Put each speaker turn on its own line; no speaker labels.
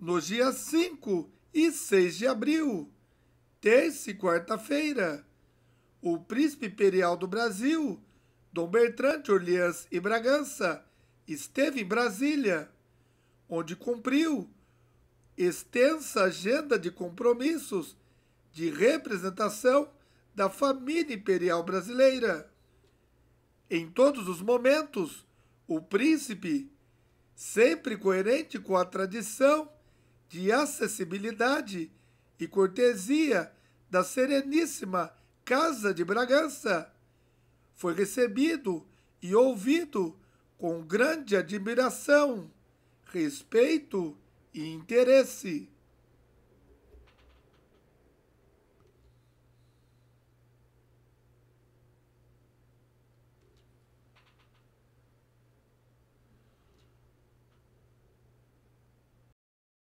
nos dias 5 e 6 de abril, terça e quarta-feira. O príncipe imperial do Brasil, Dom Bertrand de Orleans e Bragança, esteve em Brasília, onde cumpriu extensa agenda de compromissos de representação da família imperial brasileira. Em todos os momentos, o príncipe, sempre coerente com a tradição de acessibilidade e cortesia da Sereníssima Casa de Bragança. Foi recebido e ouvido com grande admiração, respeito e interesse.